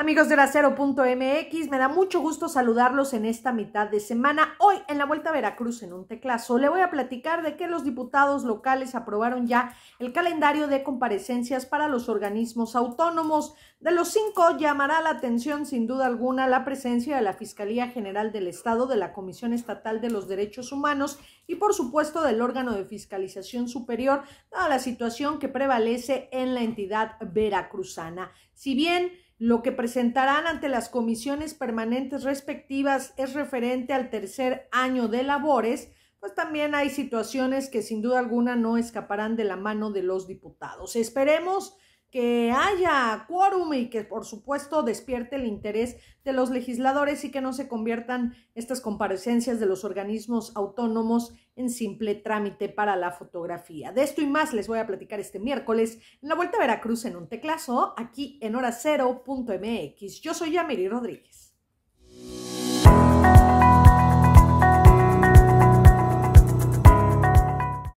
Amigos de acero.mx, me da mucho gusto saludarlos en esta mitad de semana. Hoy en la Vuelta a Veracruz en un teclazo le voy a platicar de que los diputados locales aprobaron ya el calendario de comparecencias para los organismos autónomos. De los cinco llamará la atención sin duda alguna la presencia de la Fiscalía General del Estado, de la Comisión Estatal de los Derechos Humanos y por supuesto del órgano de fiscalización superior, dada la situación que prevalece en la entidad veracruzana. Si bien lo que presentarán ante las comisiones permanentes respectivas es referente al tercer año de labores, pues también hay situaciones que sin duda alguna no escaparán de la mano de los diputados. Esperemos que haya quórum y que por supuesto despierte el interés de los legisladores y que no se conviertan estas comparecencias de los organismos autónomos en simple trámite para la fotografía. De esto y más les voy a platicar este miércoles en la Vuelta a Veracruz en un teclazo aquí en mx Yo soy Yamiri Rodríguez.